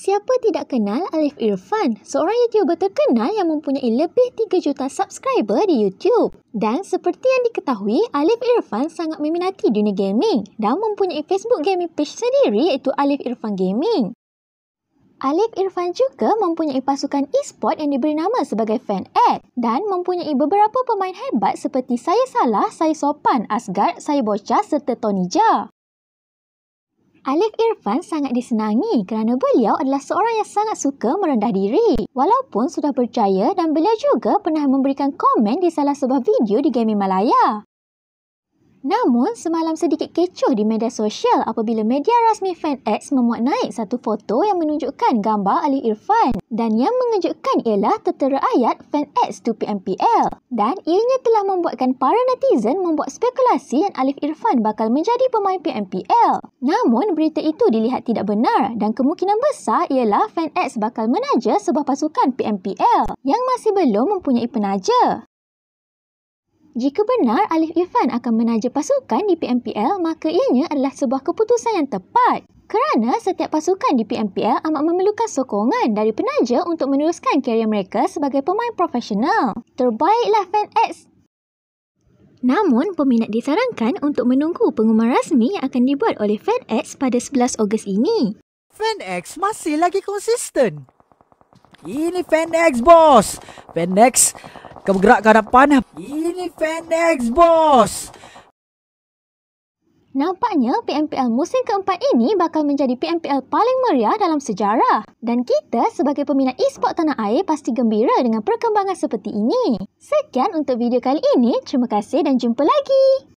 Siapa tidak kenal Alif Irfan, seorang YouTuber terkenal yang mempunyai lebih 3 juta subscriber di YouTube. Dan seperti yang diketahui, Alif Irfan sangat meminati dunia gaming dan mempunyai Facebook gaming page sendiri iaitu Alif Irfan Gaming. Alif Irfan juga mempunyai pasukan e-sport yang diberi nama sebagai Fan Ad dan mempunyai beberapa pemain hebat seperti Saya Salah, Saya Sopan, Asgard, Saya Bocah serta Tony Jaa. Alif Irfan sangat disenangi kerana beliau adalah seorang yang sangat suka merendah diri. Walaupun sudah berjaya dan beliau juga pernah memberikan komen di salah sebuah video di Gaming Malaya. Namun, semalam sedikit kecoh di media sosial apabila media rasmi FanX memuat naik satu foto yang menunjukkan gambar Ali Irfan dan yang mengejutkan ialah tertera ayat FanX 2PMPL dan ianya telah membuatkan para netizen membuat spekulasi yang Alif Irfan bakal menjadi pemain PMPL. Namun, berita itu dilihat tidak benar dan kemungkinan besar ialah FanX bakal menaja sebuah pasukan PMPL yang masih belum mempunyai penaja. Jika benar Alif Irfan akan menaja pasukan di PMPL, maka ianya adalah sebuah keputusan yang tepat. Kerana setiap pasukan di PMPL amat memerlukan sokongan dari penaja untuk meneruskan kerjaya mereka sebagai pemain profesional. Terbaiklah fan X! Namun, peminat disarankan untuk menunggu pengumuman rasmi yang akan dibuat oleh Fan X pada 11 Ogos ini. Fan X masih lagi konsisten. Ini Fan X, bos. Fan X kau bergerak ke hadapan. Ini Fendex, bos! Nampaknya PMPL musim keempat ini bakal menjadi PMPL paling meriah dalam sejarah. Dan kita sebagai peminat e-sport tanah air pasti gembira dengan perkembangan seperti ini. Sekian untuk video kali ini. Terima kasih dan jumpa lagi.